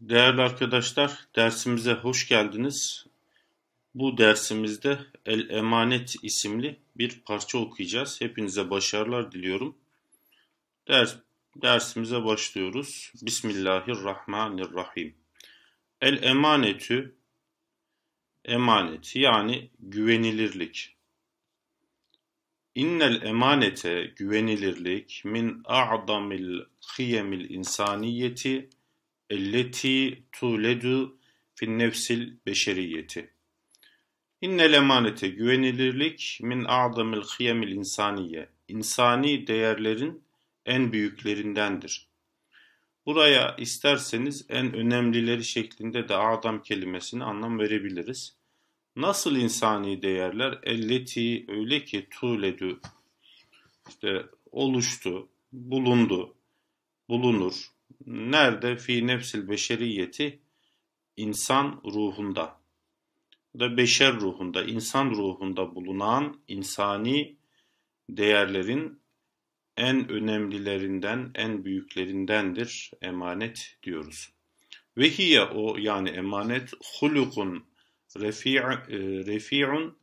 Değerli arkadaşlar, dersimize hoş geldiniz. Bu dersimizde El Emanet isimli bir parça okuyacağız. Hepinize başarılar diliyorum. Ders dersimize başlıyoruz. Bismillahirrahmanirrahim. El emanetü emanet yani güvenilirlik. İnnel emanete güvenilirlik min a'damil kıyemil insaniyeti elleti tuledu fin nefsil beşeriyeti. İnnel emanete güvenilirlik min a'damil kıyemil insaniye. İnsani değerlerin en büyüklerindendir. Buraya isterseniz en önemlileri şeklinde de adam kelimesini anlam verebiliriz. Nasıl insani değerler? Elleti öyle ki tuledu işte oluştu, bulundu, bulunur, Nerede? Fi nefsil beşeriyeti insan ruhunda. Bu da beşer ruhunda, insan ruhunda bulunan insani değerlerin en önemlilerinden, en büyüklerindendir emanet diyoruz. Ve hiye o yani emanet hulukun e, refi'un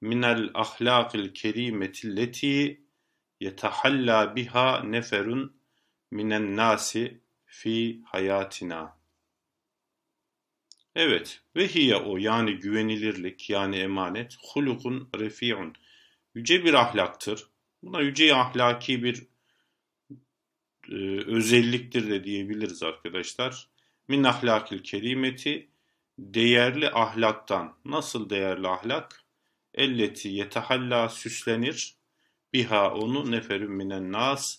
minel ahlakil kerimeti leti yetahalla biha neferun minen nasi fi hayatina. Evet ve hiye o yani güvenilirlik yani emanet hulukun refiun. Yüce bir ahlaktır. Buna yüce ahlaki bir e, özelliktir de diyebiliriz arkadaşlar. Min ahlakil kerimeti değerli ahlaktan. Nasıl değerli ahlak? Elleti yetehalla süslenir. Biha onu neferün minen nas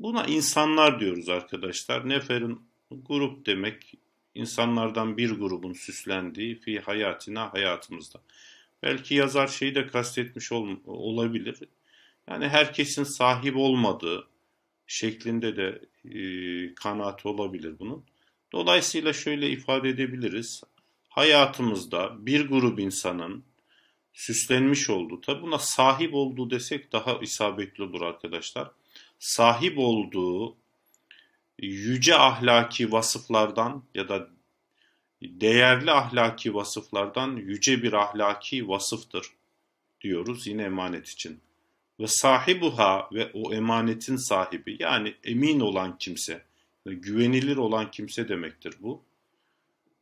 Buna insanlar diyoruz arkadaşlar. Neferin grup demek insanlardan bir grubun süslendiği fi hayatına hayatımızda. Belki yazar şeyi de kastetmiş ol, olabilir. Yani herkesin sahip olmadığı şeklinde de e, kanaat olabilir bunun. Dolayısıyla şöyle ifade edebiliriz. Hayatımızda bir grup insanın süslenmiş olduğu, tabi buna sahip olduğu desek daha isabetli olur arkadaşlar sahip olduğu yüce ahlaki vasıflardan ya da değerli ahlaki vasıflardan yüce bir ahlaki vasıftır diyoruz yine emanet için. Ve sahibuha ve o emanetin sahibi yani emin olan kimse, güvenilir olan kimse demektir bu.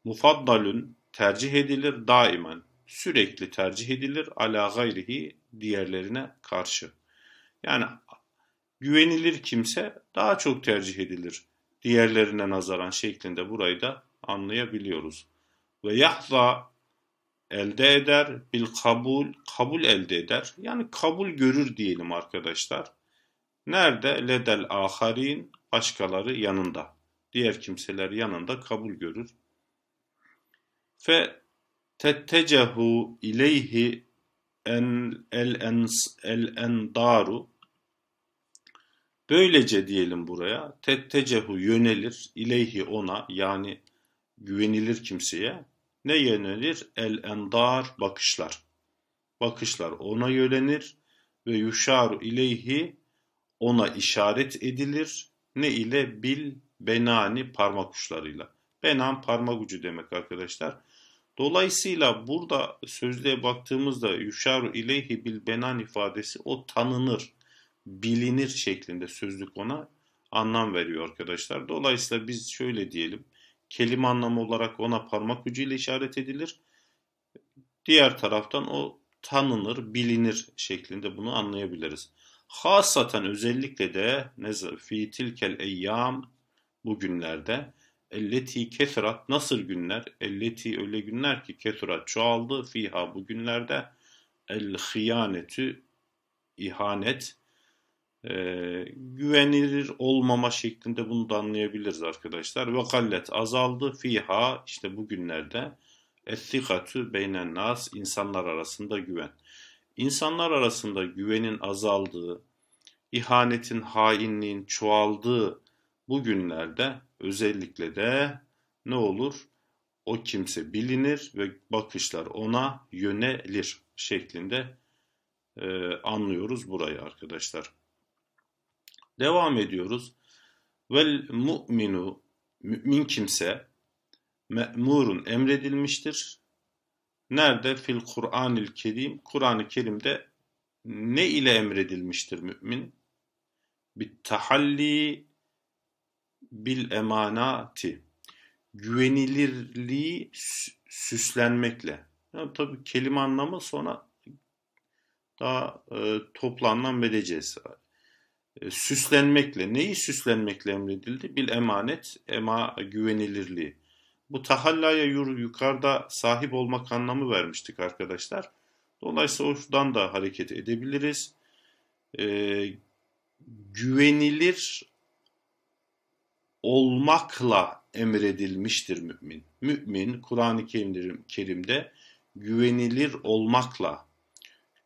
Mufaddalün tercih edilir daimen, sürekli tercih edilir ala gayrihi diğerlerine karşı. Yani güvenilir kimse daha çok tercih edilir diğerlerine nazaran şeklinde burayı da anlayabiliyoruz. Ve yahza elde eder, bil kabul, kabul elde eder. Yani kabul görür diyelim arkadaşlar. Nerede? Ledel aharin, başkaları yanında. Diğer kimseler yanında kabul görür. Fe tettecehu ileyhi en el ens el endaru Böylece diyelim buraya tettecehu yönelir ileyhi ona yani güvenilir kimseye ne yönelir? El endar bakışlar. Bakışlar ona yönelir ve yuşaru ileyhi ona işaret edilir. Ne ile? Bil benani parmak uçlarıyla. Benan parmak ucu demek arkadaşlar. Dolayısıyla burada sözlüğe baktığımızda yuşaru ileyhi bil benan ifadesi o tanınır bilinir şeklinde sözlük ona anlam veriyor arkadaşlar. Dolayısıyla biz şöyle diyelim. Kelime anlamı olarak ona parmak ucuyla işaret edilir. Diğer taraftan o tanınır, bilinir şeklinde bunu anlayabiliriz. Hasaten özellikle de fi tilkel eyyam bu günlerde elleti kesurat nasıl günler elleti öyle günler ki kesurat çoğaldı fiha bu günlerde el hıyanetü ihanet e, güvenilir olmama şeklinde bunu da anlayabiliriz arkadaşlar. Ve azaldı fiha işte bugünlerde ettikatü beynen nas insanlar arasında güven. İnsanlar arasında güvenin azaldığı, ihanetin, hainliğin çoğaldığı bu günlerde özellikle de ne olur? O kimse bilinir ve bakışlar ona yönelir şeklinde e, anlıyoruz burayı arkadaşlar. Devam ediyoruz. Vel mu'minu mümin kimse me'murun emredilmiştir. Nerede? Fil Kur'anil Kerim. Kur'an-ı Kerim'de ne ile emredilmiştir mümin? Bit tahalli bil emanati. Güvenilirliği süslenmekle. Yani tabii kelime anlamı sonra daha e, toplu anlam vereceğiz. Ee, süslenmekle, neyi süslenmekle emredildi? Bil emanet, ema güvenilirliği. Bu tahallaya yur, yukarıda sahip olmak anlamı vermiştik arkadaşlar. Dolayısıyla oradan da hareket edebiliriz. Ee, güvenilir olmakla emredilmiştir mümin. Mümin Kur'an-ı Kerim'de güvenilir olmakla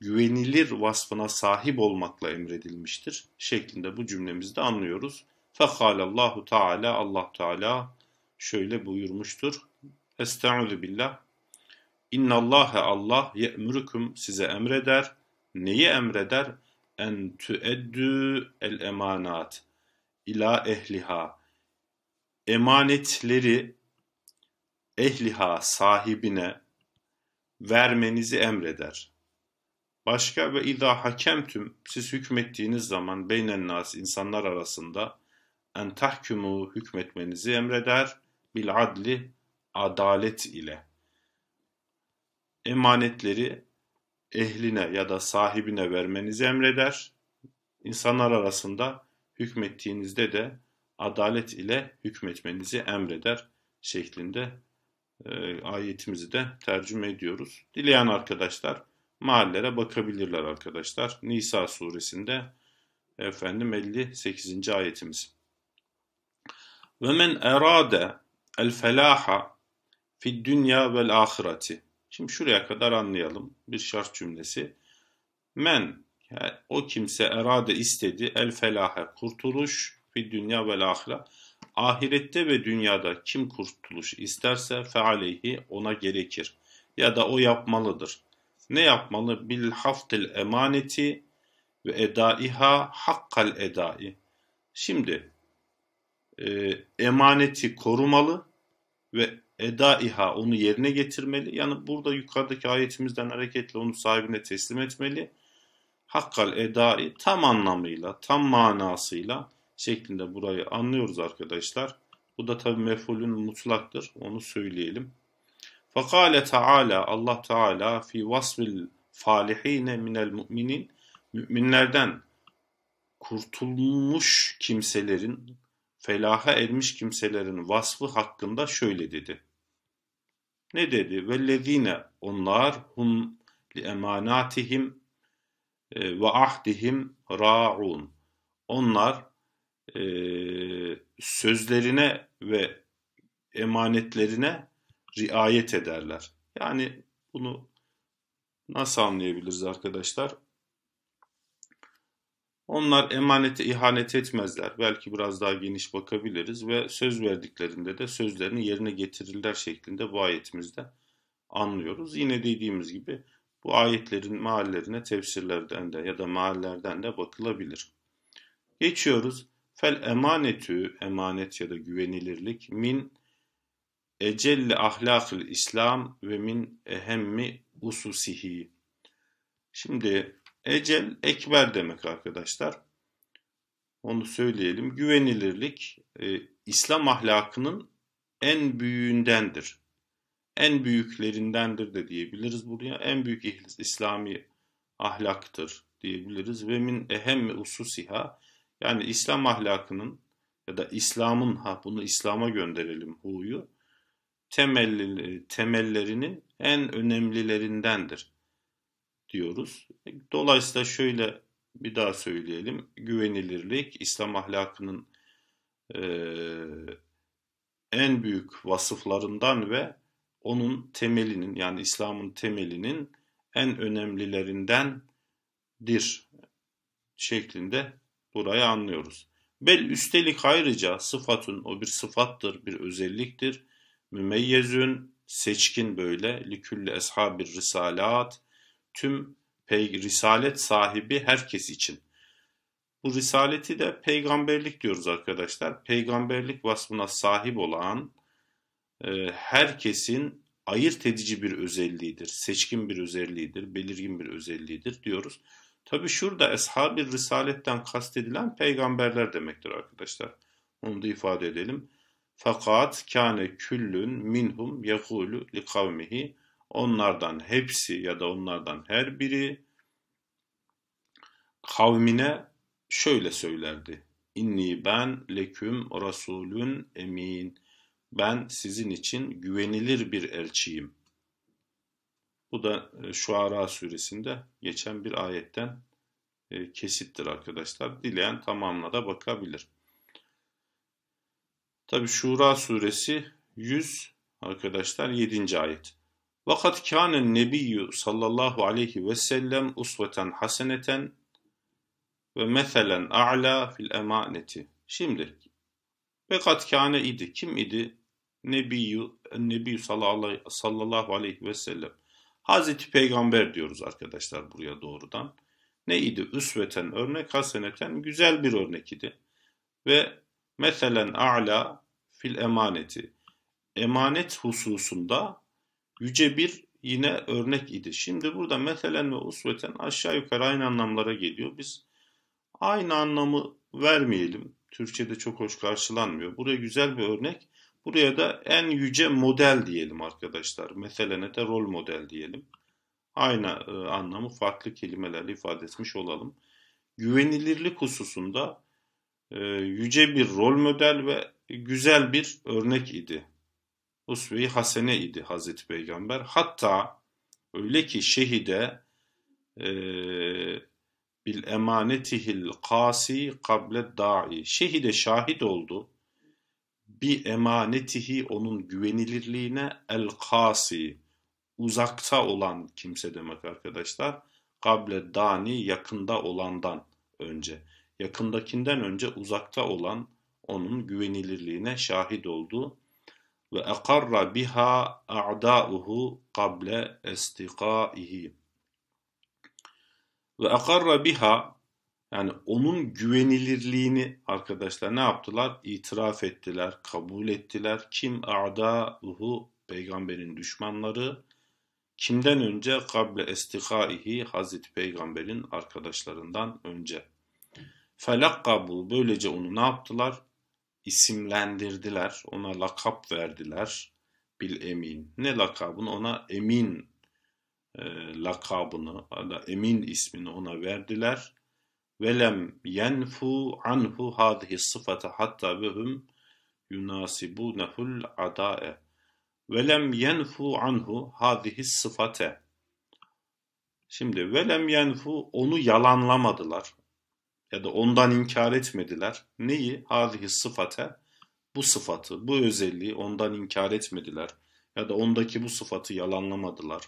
güvenilir vasfına sahip olmakla emredilmiştir şeklinde bu cümlemizde anlıyoruz. Fekale Allahu Teala Allah Teala şöyle buyurmuştur. Estaizu billah. İnna Allahe Allah ye'mürüküm size emreder. Neyi emreder? En tüeddü el emanat ila ehliha. Emanetleri ehliha sahibine vermenizi emreder. Başka ve idâ tüm siz hükmettiğiniz zaman beynen nas insanlar arasında en tahkumu hükmetmenizi emreder bil adli adalet ile. Emanetleri ehline ya da sahibine vermenizi emreder. İnsanlar arasında hükmettiğinizde de adalet ile hükmetmenizi emreder şeklinde e, ayetimizi de tercüme ediyoruz. Dileyen arkadaşlar meallere bakabilirler arkadaşlar. Nisa suresinde efendim 58. ayetimiz. Ve men erade el felaha fi dünya vel ahireti. Şimdi şuraya kadar anlayalım. Bir şart cümlesi. Men yani o kimse erade istedi el felaha kurtuluş fi dünya vel ahire. Ahirette ve dünyada kim kurtuluş isterse fe aleyhi ona gerekir. Ya da o yapmalıdır ne yapmalı? Bil haftil emaneti ve edaiha hakkal edai. Şimdi e, emaneti korumalı ve edaiha onu yerine getirmeli. Yani burada yukarıdaki ayetimizden hareketle onu sahibine teslim etmeli. Hakkal edai tam anlamıyla, tam manasıyla şeklinde burayı anlıyoruz arkadaşlar. Bu da tabii mefulün mutlaktır. Onu söyleyelim. Fakale Teala Allah Teala fi vasfil falihine minel müminin müminlerden kurtulmuş kimselerin felaha ermiş kimselerin vasfı hakkında şöyle dedi. Ne dedi? Vellezine onlar hum li emanatihim e, ve ahdihim ra'un. Onlar e, sözlerine ve emanetlerine riayet ederler. Yani bunu nasıl anlayabiliriz arkadaşlar? Onlar emanete ihanet etmezler. Belki biraz daha geniş bakabiliriz ve söz verdiklerinde de sözlerini yerine getirirler şeklinde bu ayetimizde anlıyoruz. Yine dediğimiz gibi bu ayetlerin meallerine tefsirlerden de ya da meallerden de bakılabilir. Geçiyoruz. Fel emanetü emanet ya da güvenilirlik min ecelli ahlakıl İslam ve min ehemmi ususihi. Şimdi ecel ekber demek arkadaşlar. Onu söyleyelim. Güvenilirlik e, İslam ahlakının en büyüğündendir. En büyüklerindendir de diyebiliriz buraya. En büyük ihlis İslami ahlaktır diyebiliriz. Ve min ehemmi ususiha yani İslam ahlakının ya da İslam'ın ha bunu İslam'a gönderelim huyu temel temellerinin en önemlilerindendir diyoruz. E, dolayısıyla şöyle bir daha söyleyelim. Güvenilirlik, İslam ahlakının e, en büyük vasıflarından ve onun temelinin yani İslam'ın temelinin en önemlilerindendir şeklinde burayı anlıyoruz. Bel üstelik ayrıca sıfatın o bir sıfattır, bir özelliktir. Mümeyyezün seçkin böyle likülli eshabir risalat tüm pey risalet sahibi herkes için. Bu risaleti de peygamberlik diyoruz arkadaşlar. Peygamberlik vasfına sahip olan e, herkesin ayırt edici bir özelliğidir, seçkin bir özelliğidir, belirgin bir özelliğidir diyoruz. Tabi şurada eshab-ı risaletten kastedilen peygamberler demektir arkadaşlar. Onu da ifade edelim. Fakat kâne küllün minhum yekulu li kavmihi onlardan hepsi ya da onlardan her biri kavmine şöyle söylerdi. İnni ben leküm rasulün emin. Ben sizin için güvenilir bir elçiyim. Bu da e, Şuara suresinde geçen bir ayetten e, kesittir arkadaşlar. Dileyen tamamına da bakabilir. Tabi Şura suresi 100 arkadaşlar 7. ayet. Vakat kâne nebiyyü sallallahu aleyhi ve sellem usveten haseneten ve meselen a'la fil emaneti. Şimdi Vekat kane idi. Kim idi? Nebiyyü, Nebiyyü sallallahu aleyhi ve sellem. Hazreti Peygamber diyoruz arkadaşlar buraya doğrudan. Ne idi? Üsveten örnek, haseneten güzel bir örnek idi. Ve Meselen a'la fil emaneti. Emanet hususunda yüce bir yine örnek idi. Şimdi burada meselen ve usveten aşağı yukarı aynı anlamlara geliyor. Biz aynı anlamı vermeyelim. Türkçe'de çok hoş karşılanmıyor. Buraya güzel bir örnek. Buraya da en yüce model diyelim arkadaşlar. Meselene de rol model diyelim. Aynı e, anlamı farklı kelimelerle ifade etmiş olalım. Güvenilirlik hususunda ee, yüce bir rol model ve güzel bir örnek idi. Usve-i Hasene idi Hazreti Peygamber. Hatta öyle ki şehide e, bil emanetihil kasi kable da'i. Şehide şahit oldu. Bi emanetihi onun güvenilirliğine el kasi uzakta olan kimse demek arkadaşlar. Kable dani yakında olandan önce yakındakinden önce uzakta olan onun güvenilirliğine şahit oldu ve akarra biha a'da'uhu kable estikaihi. Ve akarra biha yani onun güvenilirliğini arkadaşlar ne yaptılar? İtiraf ettiler, kabul ettiler. Kim a'da'uhu peygamberin düşmanları kimden önce kable estikaihi Hazreti Peygamber'in arkadaşlarından önce. Felakkabu böylece onu ne yaptılar? İsimlendirdiler. Ona lakap verdiler. Bil emin. Ne lakabını? Ona emin e, lakabını, da emin ismini ona verdiler. Velem yenfu anhu hadhi sıfata hatta vehum yunasibu yunasibunehul adae. Velem yenfu anhu hadhi sıfate. Şimdi velem yenfu onu yalanlamadılar ya da ondan inkar etmediler. Neyi? Hadihi sıfate bu sıfatı, bu özelliği ondan inkar etmediler ya da ondaki bu sıfatı yalanlamadılar.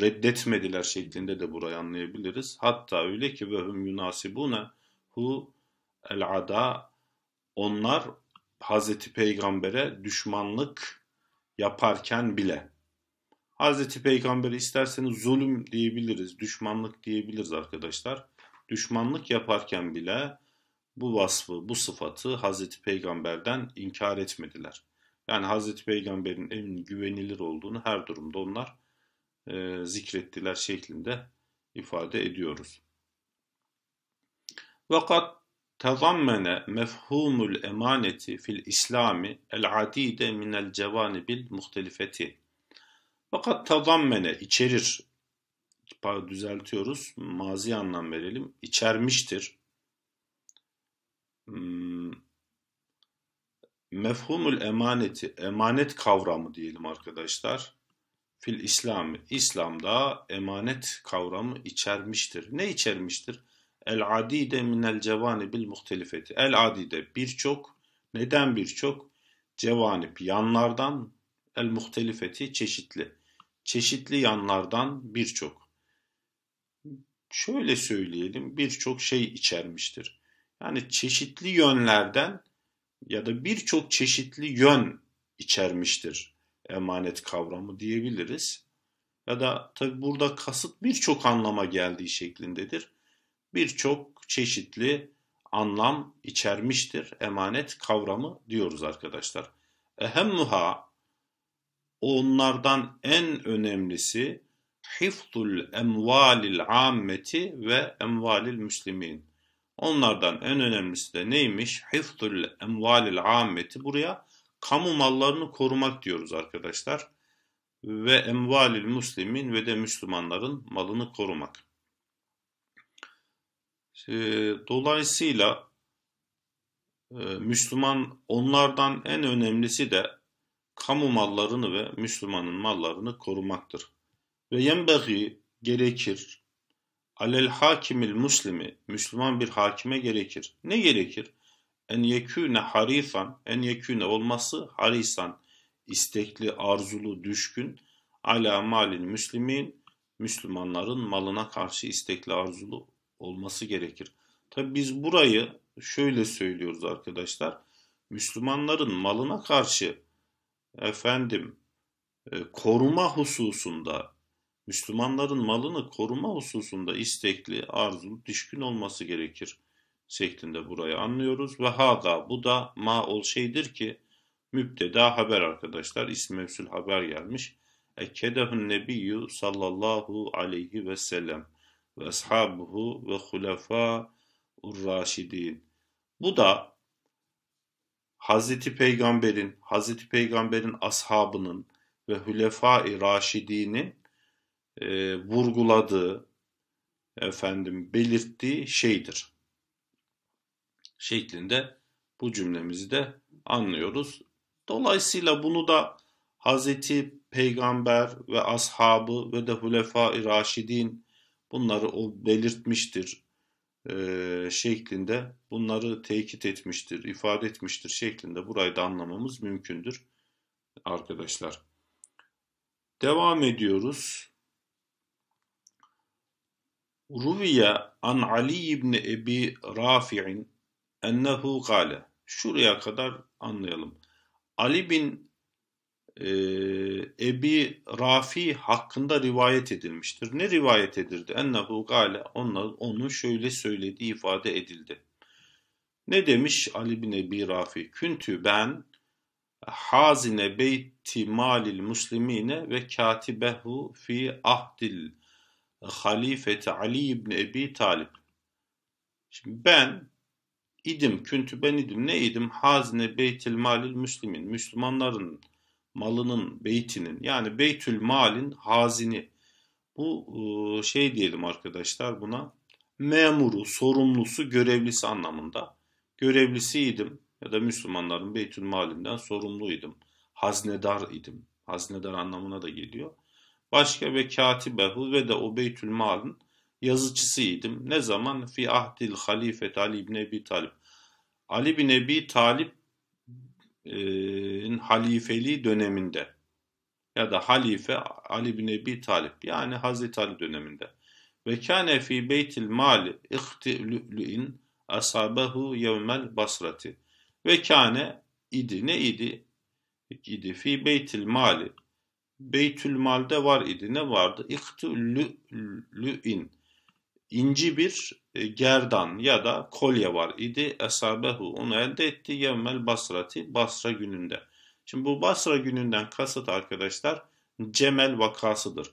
Reddetmediler şeklinde de burayı anlayabiliriz. Hatta öyle ki ve hum yunasibuna hu el ada onlar Hazreti Peygamber'e düşmanlık yaparken bile Hazreti Peygamber'e isterseniz zulüm diyebiliriz, düşmanlık diyebiliriz arkadaşlar düşmanlık yaparken bile bu vasfı, bu sıfatı Hazreti Peygamber'den inkar etmediler. Yani Hazreti Peygamber'in en güvenilir olduğunu her durumda onlar e, zikrettiler şeklinde ifade ediyoruz. Vakat tezammene mefhumul emaneti fil İslami el adide minel bil muhtelifeti. Fakat tezammene içerir düzeltiyoruz. Mazi anlam verelim. İçermiştir. Hmm. Mefhumul emaneti, emanet kavramı diyelim arkadaşlar. Fil İslami, İslam'da emanet kavramı içermiştir. Ne içermiştir? El adide minel cevani bil muhtelifeti. El adide birçok. Neden birçok? Cevanip yanlardan el muhtelifeti çeşitli. Çeşitli yanlardan birçok şöyle söyleyelim birçok şey içermiştir. Yani çeşitli yönlerden ya da birçok çeşitli yön içermiştir emanet kavramı diyebiliriz. Ya da tabi burada kasıt birçok anlama geldiği şeklindedir. Birçok çeşitli anlam içermiştir emanet kavramı diyoruz arkadaşlar. Ehemmuha onlardan en önemlisi hifzul emvalil ammeti ve emvalil müslimin. Onlardan en önemlisi de neymiş? Hifzul emvalil ammeti. Buraya kamu mallarını korumak diyoruz arkadaşlar. Ve emvalil muslimin ve de Müslümanların malını korumak. Ee, dolayısıyla e, Müslüman onlardan en önemlisi de kamu mallarını ve Müslümanın mallarını korumaktır. Ve yenbeği gerekir. Alel hakimil muslimi, Müslüman bir hakime gerekir. Ne gerekir? En yekûne harifan, en yekûne olması harisan, istekli, arzulu, düşkün, ala malin müslimin, Müslümanların malına karşı istekli, arzulu olması gerekir. Tabi biz burayı şöyle söylüyoruz arkadaşlar. Müslümanların malına karşı efendim e, koruma hususunda Müslümanların malını koruma hususunda istekli, arzulu, düşkün olması gerekir şeklinde burayı anlıyoruz. Ve hada bu da ma ol şeydir ki mübdeda haber arkadaşlar ismi mevsul haber gelmiş. Ekedehun nebiyyü sallallahu aleyhi ve sellem ve ashabuhu ve hulefa urraşidin. Bu da Hazreti Peygamber'in, Hazreti Peygamber'in ashabının ve hülefa-i raşidinin e, vurguladığı, efendim belirttiği şeydir. Şeklinde bu cümlemizi de anlıyoruz. Dolayısıyla bunu da Hazreti Peygamber ve ashabı ve de Hulefa-i Raşidin bunları o belirtmiştir e, şeklinde bunları tekit etmiştir, ifade etmiştir şeklinde burayı da anlamamız mümkündür arkadaşlar. Devam ediyoruz. Ruviya an Ali ibn Ebi Rafi'in ennehu gale. Şuraya kadar anlayalım. Ali bin e, Ebi Rafi hakkında rivayet edilmiştir. Ne rivayet edildi? Ennehu gale onu, onu şöyle söylediği ifade edildi. Ne demiş Ali bin Ebi Rafi? Küntü ben hazine beyti malil muslimine ve katibehu fi ahdil halifeti Ali ibn Ebi Talib. Şimdi ben idim, küntü ben idim. Ne idim? Hazine beytil malil müslimin. Müslümanların malının, beytinin yani beytül malin hazini. Bu e, şey diyelim arkadaşlar buna memuru, sorumlusu, görevlisi anlamında. Görevlisiydim ya da Müslümanların beytül malinden sorumluydum. Haznedar idim. Haznedar anlamına da geliyor. Başka ve katibehu ve de Ubeytül Mal'ın yazıcısıydım. Ne zaman? Fi ahdil halifet Ali bin Ebi Talib. Ali bin Ebi Talib'in e, halifeliği döneminde ya da halife Ali bin Ebi Talib yani Hazreti Ali döneminde. Ve kâne fî beytil mali ihtilü'in asabahu yevmel basrati. Ve kâne idi ne idi? İdi fi beytil mali Beytülmal'de var idi. Ne vardı? İhtülü'in. İnci bir e, gerdan ya da kolye var idi. Esabehu onu elde etti. Yevmel Basrati Basra gününde. Şimdi bu Basra gününden kasıt arkadaşlar Cemel vakasıdır.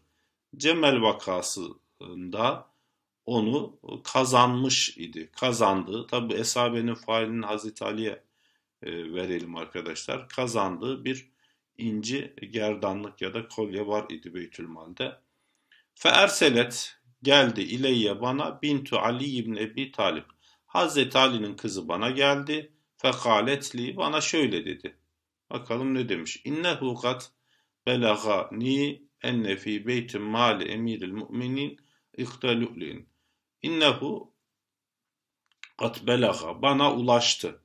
Cemel vakasında onu kazanmış idi. Kazandı. Tabi esabenin failini Hazreti Ali'ye e, verelim arkadaşlar. Kazandığı bir inci gerdanlık ya da kolye var idi Beytülmal'de. Fe erselet geldi ileyye bana bintu Ali ibn Ebi Talib. Hazreti Ali'nin kızı bana geldi. Fekaletli bana şöyle dedi. Bakalım ne demiş. İnnehu kat belaga ni enne fi beytin mali emiril mu'minin iktalu'lin. İnnehu kat belaga bana ulaştı.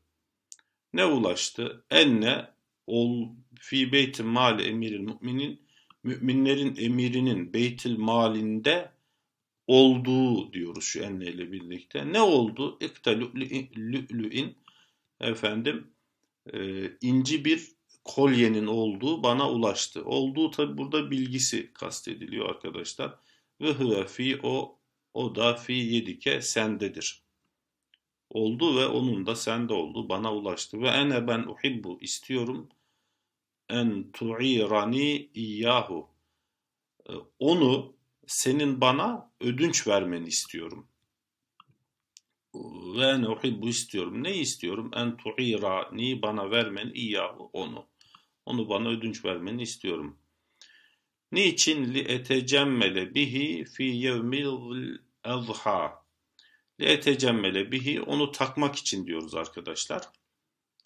Ne ulaştı? Enne ol, fi beytil mali emiril müminin müminlerin emirinin beytil malinde olduğu diyoruz şu enneyle birlikte. Ne oldu? İkta lü'lü'in efendim e, inci bir kolyenin olduğu bana ulaştı. Olduğu tabi burada bilgisi kastediliyor arkadaşlar. Ve hıve fi o o da fi yedike sendedir. Oldu ve onun da sende oldu. Bana ulaştı. Ve ene ben uhibbu istiyorum en tu'irani iyyahu. Ee, onu senin bana ödünç vermeni istiyorum. Ve en bu istiyorum. Ne istiyorum? En tu'irani bana vermen iyyahu onu. Onu bana ödünç vermeni istiyorum. Niçin li etecemmele bihi fi yevmil azha? Li etecemmele bihi onu takmak için diyoruz arkadaşlar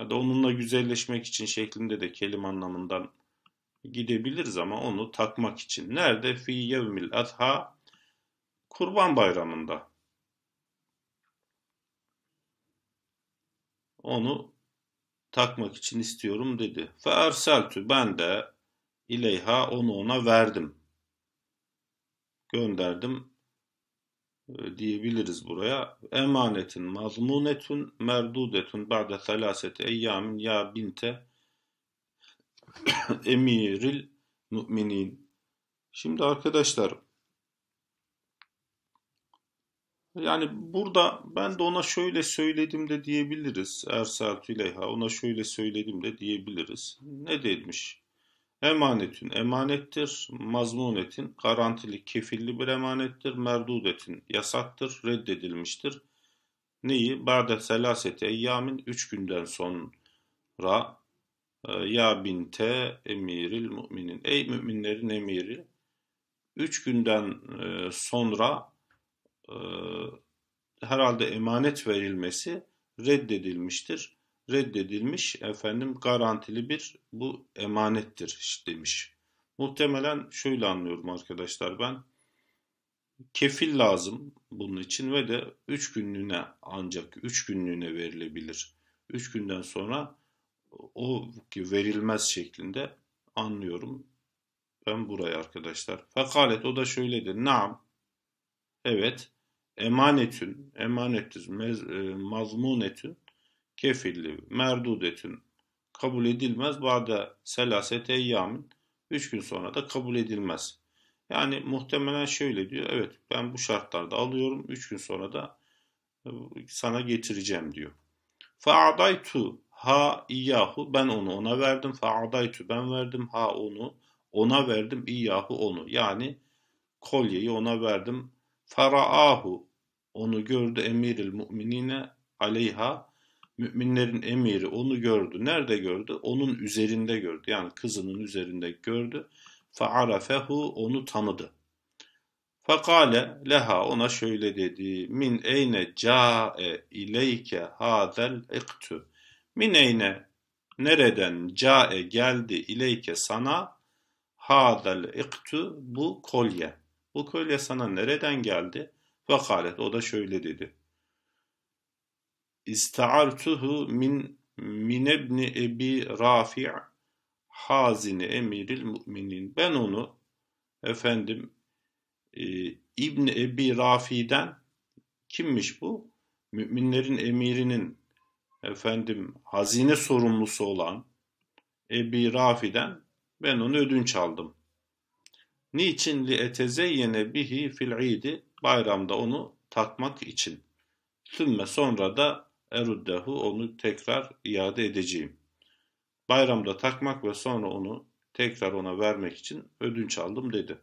ya da onunla güzelleşmek için şeklinde de kelime anlamından gidebiliriz ama onu takmak için. Nerede? Fi yevmil adha kurban bayramında. Onu takmak için istiyorum dedi. Fe erseltü ben de ileyha onu ona verdim. Gönderdim e, diyebiliriz buraya. Emanetin mazmunetun merdudetun ba'de selasete eyyamin ya binte emiril müminin. Şimdi arkadaşlar yani burada ben de ona şöyle söyledim de diyebiliriz. Ersel Tüleyha ona şöyle söyledim de diyebiliriz. Ne demiş? Emanetin emanettir, maznunetin garantili kefilli bir emanettir, merdudetin yasaktır, reddedilmiştir. Neyi? Ba'de selasete eyyamin üç günden sonra e, ya binte emiril müminin. Ey müminlerin emiri üç günden e, sonra e, herhalde emanet verilmesi reddedilmiştir reddedilmiş efendim garantili bir bu emanettir demiş. Muhtemelen şöyle anlıyorum arkadaşlar ben kefil lazım bunun için ve de 3 günlüğüne ancak 3 günlüğüne verilebilir. 3 günden sonra o verilmez şeklinde anlıyorum. Ben burayı arkadaşlar. Fekalet o da şöyle dedi. Naam. Evet. Emanetün. Emanettir. Mez, e, mazmunetün kefilli merdudetün kabul edilmez. Ba'da selasete eyyamin. Üç gün sonra da kabul edilmez. Yani muhtemelen şöyle diyor. Evet ben bu şartlarda alıyorum. Üç gün sonra da e, sana getireceğim diyor. Fa'adaytu ha iyyahu ben onu ona verdim. Fa'adaytu ben verdim ha onu ona verdim iyyahu onu. Yani kolyeyi ona verdim. Faraahu onu gördü emiril müminine aleyha Müminlerin emiri onu gördü. Nerede gördü? Onun üzerinde gördü. Yani kızının üzerinde gördü. Fe'arafehu onu tanıdı. Fakale leha ona şöyle dedi. Min eyne ca'e ileyke hadel iktu. Min eyne nereden ca'e geldi ileyke sana hadel iktu bu kolye. Bu kolye sana nereden geldi? Vekalet o da şöyle dedi. İsta'artuhu min min ebni ebi rafi' hazini emiril müminin. Ben onu efendim e, İbn Ebi Rafi'den kimmiş bu? Müminlerin emirinin efendim hazine sorumlusu olan Ebi Rafi'den ben onu ödünç aldım. Niçin li etezeyyene bihi fil idi bayramda onu takmak için. Sümme sonra da eruddehu onu tekrar iade edeceğim. Bayramda takmak ve sonra onu tekrar ona vermek için ödünç aldım dedi.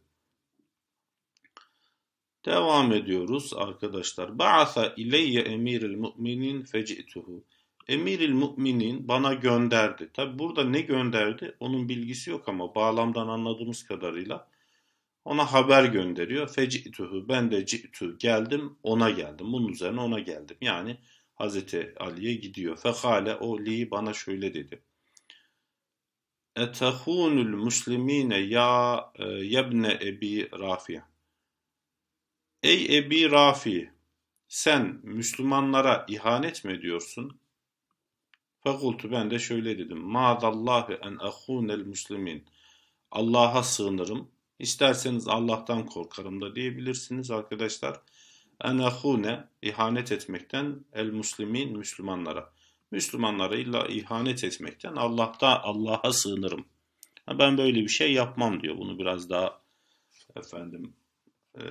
Devam ediyoruz arkadaşlar. Ba'asa ileyye emiril mu'minin feci'tuhu. Emiril mu'minin bana gönderdi. Tabi burada ne gönderdi onun bilgisi yok ama bağlamdan anladığımız kadarıyla ona haber gönderiyor. Feci'tuhu ben de ci'tu geldim ona geldim. Bunun üzerine ona geldim. Yani Hazreti Ali'ye gidiyor. Fekale o li bana şöyle dedi. Etehunul muslimine ya e, yebne ebi Rafi. Ey Ebi Rafi sen Müslümanlara ihanet mi ediyorsun? Fakultu ben de şöyle dedim. Maazallahu en ahunel muslimin. Allah'a sığınırım. İsterseniz Allah'tan korkarım da diyebilirsiniz arkadaşlar enahune ihanet etmekten el muslimin Müslümanlara. Müslümanlara illa ihanet etmekten Allah'ta Allah'a sığınırım. ben böyle bir şey yapmam diyor. Bunu biraz daha efendim e,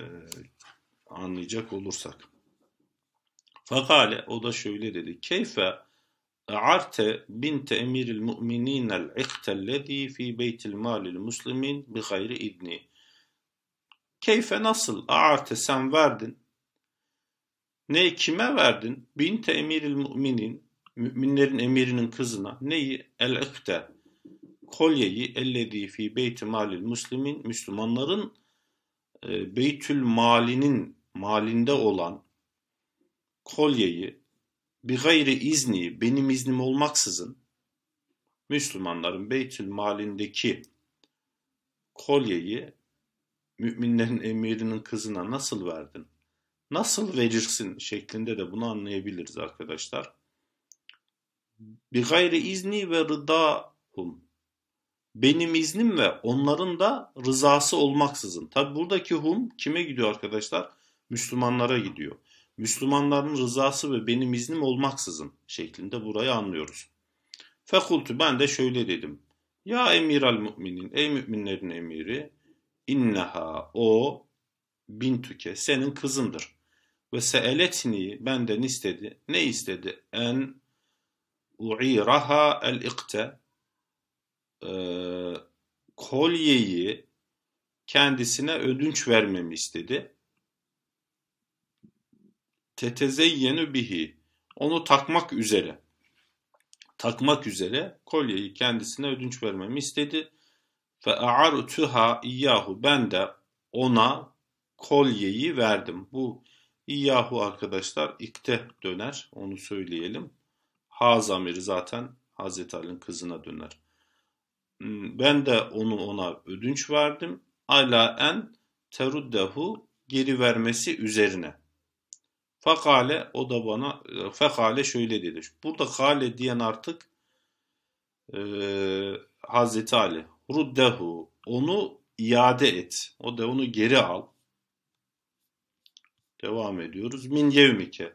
anlayacak olursak. Fakale o da şöyle dedi. Keyfe arte binte emiril mu'mininel ihtellezi fi beytil malil muslimin bi gayri idni. Keyfe nasıl arte sen verdin ne kime verdin? Bint emiril müminin, müminlerin emirinin kızına. Neyi? El ekte. Kolyeyi ellediği fi beyti malil muslimin, Müslümanların e, beytül malinin malinde olan kolyeyi bir gayri izni, benim iznim olmaksızın Müslümanların beytül malindeki kolyeyi müminlerin emirinin kızına nasıl verdin? nasıl verirsin şeklinde de bunu anlayabiliriz arkadaşlar. Bir gayri izni ve rıdahum. Benim iznim ve onların da rızası olmaksızın. Tabi buradaki hum kime gidiyor arkadaşlar? Müslümanlara gidiyor. Müslümanların rızası ve benim iznim olmaksızın şeklinde burayı anlıyoruz. Fekultu ben de şöyle dedim. Ya emir al müminin, ey müminlerin emiri, inneha o bintuke senin kızındır. Ve seeletni benden istedi. Ne istedi? En u'iraha el ikte ee, kolyeyi kendisine ödünç vermemi istedi. Tetezeyyenu bihi onu takmak üzere takmak üzere kolyeyi kendisine ödünç vermemi istedi. Fe a'arutuha iyyahu ben de ona kolyeyi verdim. Bu İyyahu arkadaşlar ikte döner. Onu söyleyelim. Ha zamiri zaten Hazreti Ali'nin kızına döner. Hmm, ben de onu ona ödünç verdim. Ala en teruddehu geri vermesi üzerine. Fakale o da bana e, fakale şöyle dedi. Burada kale diyen artık e, Hazreti Ali. Ruddehu onu iade et. O da onu geri al. Devam ediyoruz. Min yevmike.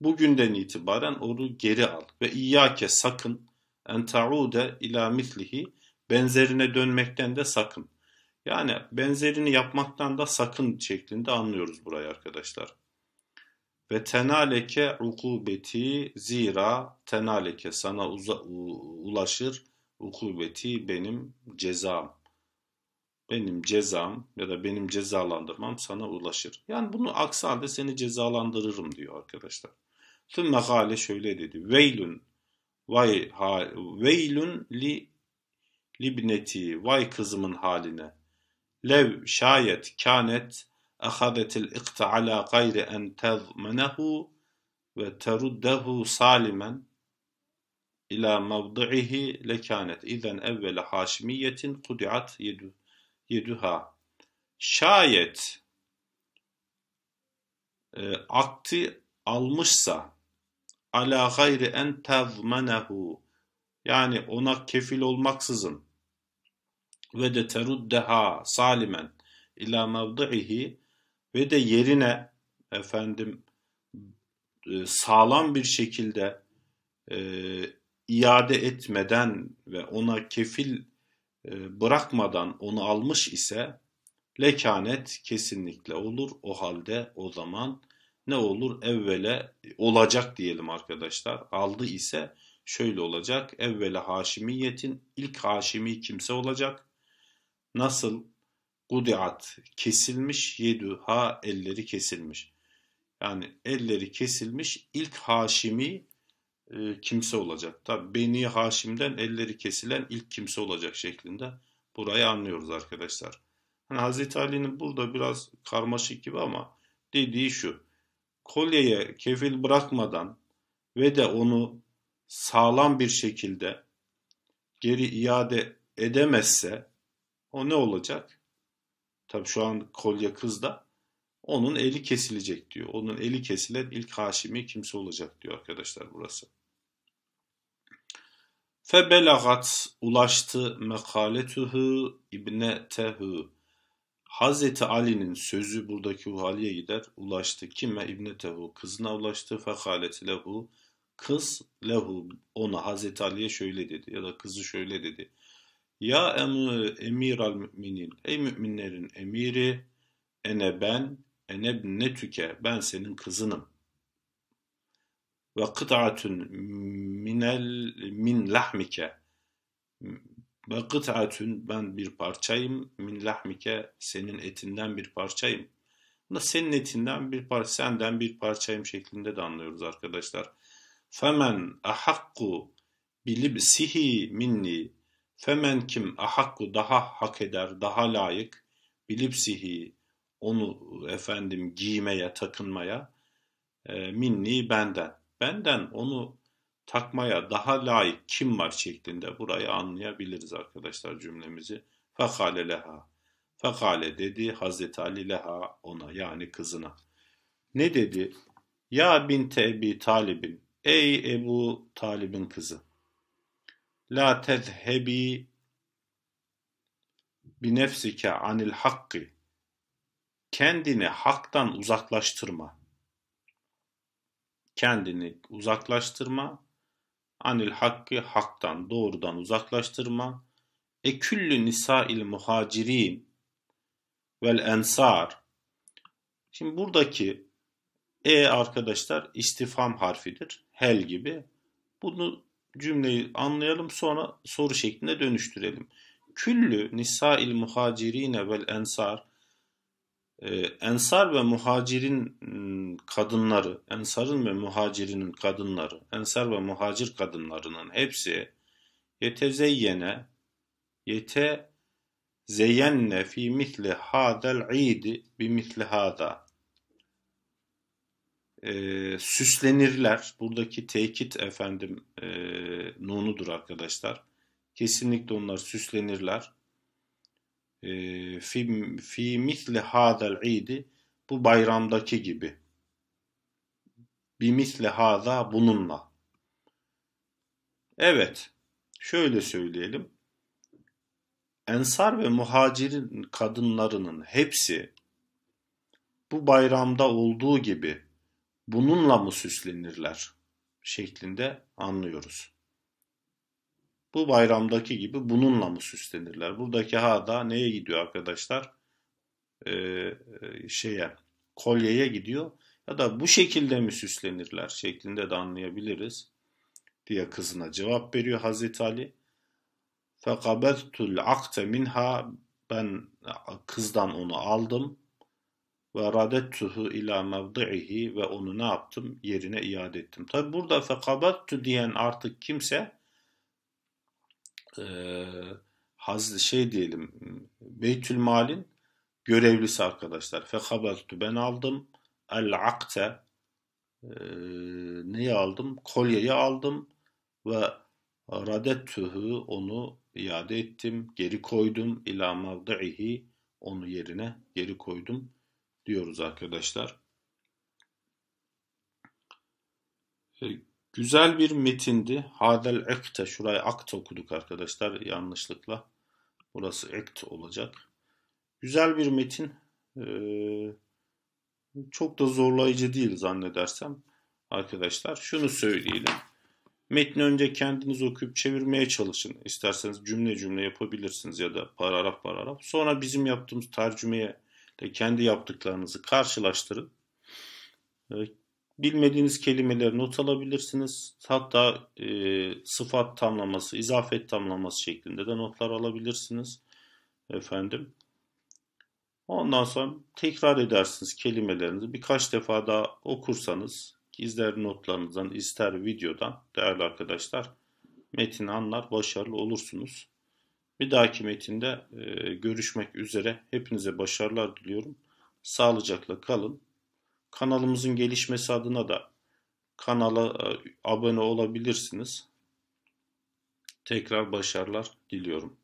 Bugünden itibaren onu geri al. Ve iyyake sakın. En ta'ude ila mislihi. Benzerine dönmekten de sakın. Yani benzerini yapmaktan da sakın şeklinde anlıyoruz burayı arkadaşlar. Ve tenaleke ukubeti zira tenaleke sana uza, ulaşır ukubeti benim cezam benim cezam ya da benim cezalandırmam sana ulaşır. Yani bunu aksi halde seni cezalandırırım diyor arkadaşlar. Sümme gale şöyle dedi. Veylün vay ha, veylün li libneti vay kızımın haline. Lev şayet kanet ahadetil ikta ala gayri en tezmenehu ve teruddehu salimen ila mevdi'ihi lekanet. İzen Evvel haşimiyetin kudiat yedu. Yedüha, Şayet e, akti almışsa ala gayri en tazmanehu yani ona kefil olmaksızın ve de teruddeha salimen ila mevdihi ve de yerine efendim e, sağlam bir şekilde e, iade etmeden ve ona kefil e, bırakmadan onu almış ise lekanet kesinlikle olur. O halde o zaman ne olur? Evvele olacak diyelim arkadaşlar. Aldı ise şöyle olacak. Evvele Haşimiyetin ilk Haşimi kimse olacak. Nasıl? Gudiat kesilmiş, yeduha elleri kesilmiş. Yani elleri kesilmiş ilk Haşimi e, kimse olacak. Tabi Beni Haşim'den elleri kesilen ilk kimse olacak şeklinde burayı anlıyoruz arkadaşlar. Hani Hazreti Ali'nin burada biraz karmaşık gibi ama dediği şu. Kolyeye kefil bırakmadan ve de onu sağlam bir şekilde geri iade edemezse o ne olacak? Tabi şu an kolye kızda onun eli kesilecek diyor. Onun eli kesilen ilk haşimi kimse olacak diyor arkadaşlar burası. Febelagat ulaştı mekaletuhu ibne tehu. Hazreti Ali'nin sözü buradaki Ali'ye gider. Ulaştı kime? İbne tehu. Kızına ulaştı. Fekalet lehu. Kız lehu ona Hazreti Ali'ye şöyle dedi ya da kızı şöyle dedi. Ya emir, emir al müminin. Ey müminlerin emiri ene ben ene netüke ben senin kızınım ve kıt'atun minel min lahmike ve kıt'atun ben bir parçayım min lahmike senin etinden bir parçayım. Bunu senin etinden bir parça senden bir parçayım şeklinde de anlıyoruz arkadaşlar. Femen ahakku sihi minni femen kim ahakku daha hak eder daha layık sihi onu efendim giymeye takınmaya e, minni benden benden onu takmaya daha layık kim var şeklinde burayı anlayabiliriz arkadaşlar cümlemizi. Fakale leha. Fakale dedi Hazreti Ali leha ona yani kızına. Ne dedi? Ya binte Ebi Talib'in, ey Ebu Talib'in kızı. La tezhebi binefsike anil hakkı. Kendini haktan uzaklaştırma.'' kendini uzaklaştırma. Anil hakkı haktan, doğrudan uzaklaştırma. E küllü nisa'il muhacirin vel ensar. Şimdi buradaki e arkadaşlar istifam harfidir. Hel gibi. Bunu cümleyi anlayalım sonra soru şeklinde dönüştürelim. Küllü nisa'il muhacirine vel ensar ee, Ensar ve muhacirin ıı, kadınları, Ensar'ın ve muhacirinin kadınları, Ensar ve muhacir kadınlarının hepsi yetezeyyene, yete zeyenne fi misli hadel idi bi misli hada. E, süslenirler. Buradaki tekit efendim e, nunudur arkadaşlar. Kesinlikle onlar süslenirler. Ee, fi, fi misli hadel idi bu bayramdaki gibi bi misli haza bununla evet şöyle söyleyelim Ensar ve muhacirin kadınlarının hepsi bu bayramda olduğu gibi bununla mı süslenirler şeklinde anlıyoruz bu bayramdaki gibi bununla mı süslenirler? Buradaki ha da neye gidiyor arkadaşlar? Ee, şeye, kolyeye gidiyor. Ya da bu şekilde mi süslenirler şeklinde de anlayabiliriz diye kızına cevap veriyor Hazreti Ali. Fekabettul akte minha ben kızdan onu aldım ve radettuhu ila mevdihi ve onu ne yaptım? Yerine iade ettim. Tabi burada fekabettu diyen artık kimse e, haz şey diyelim Beytül Mal'in görevlisi arkadaşlar. Fekabertu ben aldım. El akte e, neyi aldım? Kolyeyi aldım ve radettuhu onu iade ettim. Geri koydum ila mavdihi onu yerine geri koydum diyoruz arkadaşlar. E, Güzel bir metindi. Hadel ekte. şurayı akte okuduk arkadaşlar yanlışlıkla. Burası ekte olacak. Güzel bir metin. Ee, çok da zorlayıcı değil zannedersem. Arkadaşlar şunu söyleyelim. Metni önce kendiniz okuyup çevirmeye çalışın. İsterseniz cümle cümle yapabilirsiniz ya da paragraf paragraf. Sonra bizim yaptığımız tercümeye de kendi yaptıklarınızı karşılaştırın. Ee, Bilmediğiniz kelimeleri not alabilirsiniz. Hatta e, sıfat tamlaması, izafet tamlaması şeklinde de notlar alabilirsiniz. Efendim. Ondan sonra tekrar edersiniz kelimelerinizi. Birkaç defa daha okursanız izler notlarınızdan ister videodan değerli arkadaşlar metin anlar başarılı olursunuz. Bir dahaki metinde e, görüşmek üzere. Hepinize başarılar diliyorum. Sağlıcakla kalın. Kanalımızın gelişmesi adına da kanala e, abone olabilirsiniz. Tekrar başarılar diliyorum.